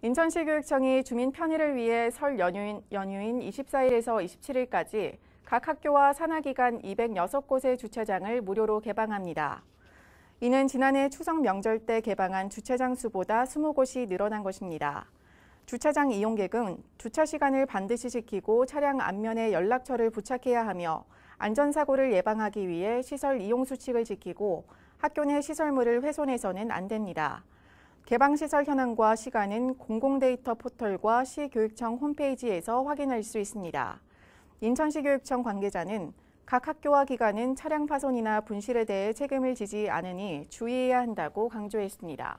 인천시 교육청이 주민 편의를 위해 설 연휴인, 연휴인 24일에서 27일까지 각 학교와 산하기관 206곳의 주차장을 무료로 개방합니다. 이는 지난해 추석 명절 때 개방한 주차장 수보다 20곳이 늘어난 것입니다. 주차장 이용객은 주차 시간을 반드시 지키고 차량 앞면에 연락처를 부착해야 하며 안전사고를 예방하기 위해 시설 이용 수칙을 지키고 학교 내 시설물을 훼손해서는 안 됩니다. 개방시설 현황과 시간은 공공데이터 포털과 시교육청 홈페이지에서 확인할 수 있습니다. 인천시 교육청 관계자는 각 학교와 기관은 차량 파손이나 분실에 대해 책임을 지지 않으니 주의해야 한다고 강조했습니다.